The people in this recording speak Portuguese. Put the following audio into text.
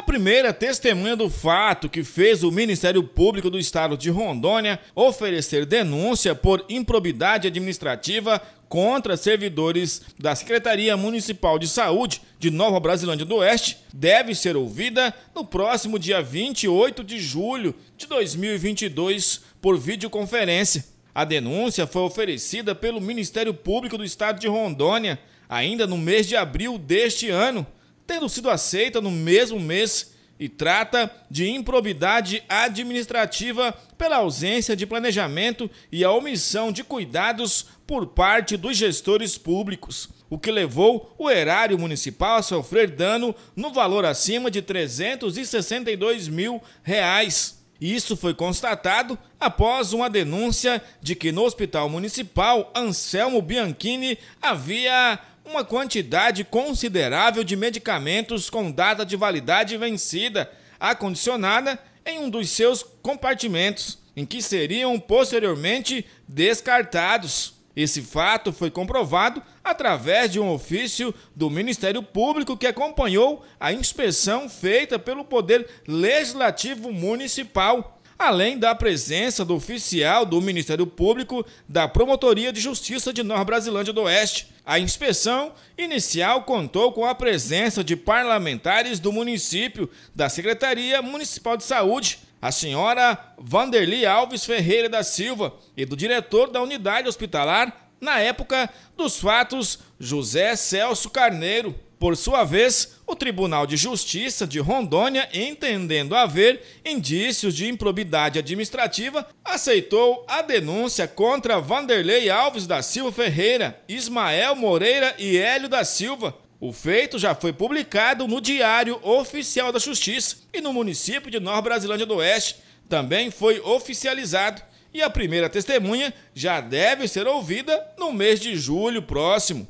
A primeira testemunha do fato que fez o Ministério Público do Estado de Rondônia oferecer denúncia por improbidade administrativa contra servidores da Secretaria Municipal de Saúde de Nova Brasilândia do Oeste deve ser ouvida no próximo dia 28 de julho de 2022 por videoconferência. A denúncia foi oferecida pelo Ministério Público do Estado de Rondônia ainda no mês de abril deste ano tendo sido aceita no mesmo mês e trata de improbidade administrativa pela ausência de planejamento e a omissão de cuidados por parte dos gestores públicos, o que levou o erário municipal a sofrer dano no valor acima de 362 mil reais. Isso foi constatado após uma denúncia de que no Hospital Municipal Anselmo Bianchini havia uma quantidade considerável de medicamentos com data de validade vencida, acondicionada em um dos seus compartimentos, em que seriam posteriormente descartados. Esse fato foi comprovado através de um ofício do Ministério Público que acompanhou a inspeção feita pelo Poder Legislativo Municipal além da presença do oficial do Ministério Público da Promotoria de Justiça de Nova Brasilândia do Oeste. A inspeção inicial contou com a presença de parlamentares do município, da Secretaria Municipal de Saúde, a senhora Vanderly Alves Ferreira da Silva e do diretor da unidade hospitalar, na época dos fatos, José Celso Carneiro. Por sua vez, o Tribunal de Justiça de Rondônia, entendendo haver indícios de improbidade administrativa, aceitou a denúncia contra Vanderlei Alves da Silva Ferreira, Ismael Moreira e Hélio da Silva. O feito já foi publicado no Diário Oficial da Justiça e no município de Nova Brasilândia do Oeste. Também foi oficializado e a primeira testemunha já deve ser ouvida no mês de julho próximo.